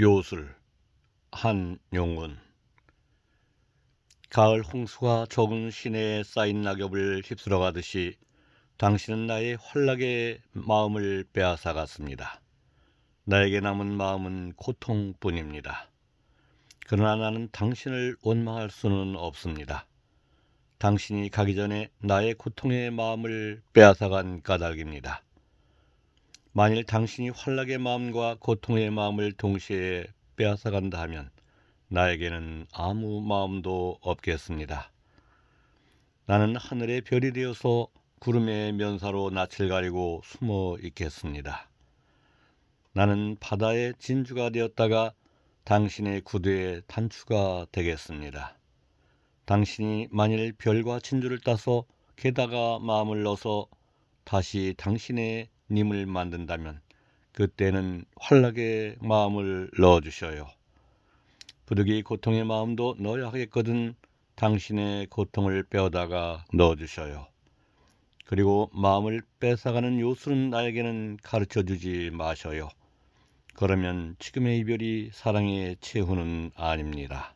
요술 한용운 가을 홍수가 적은 시내에 쌓인 낙엽을 휩쓸어 가듯이 당신은 나의 환락의 마음을 빼앗아 갔습니다. 나에게 남은 마음은 고통뿐입니다. 그러나 나는 당신을 원망할 수는 없습니다. 당신이 가기 전에 나의 고통의 마음을 빼앗아간 까닭입니다. 만일 당신이 환락의 마음과 고통의 마음을 동시에 빼앗아간다 하면 나에게는 아무 마음도 없겠습니다. 나는 하늘의 별이 되어서 구름의 면사로 낯을 가리고 숨어 있겠습니다. 나는 바다의 진주가 되었다가 당신의 구두에 단추가 되겠습니다. 당신이 만일 별과 진주를 따서 게다가 마음을 넣어서 다시 당신의 님을 만든다면 그때는 환락의 마음을 넣어 주셔요. 부득이 고통의 마음도 넣어야 하겠거든 당신의 고통을 빼어다가 넣어 주셔요. 그리고 마음을 뺏어가는 요술은 나에게는 가르쳐 주지 마셔요. 그러면 지금의 이별이 사랑의 최후는 아닙니다.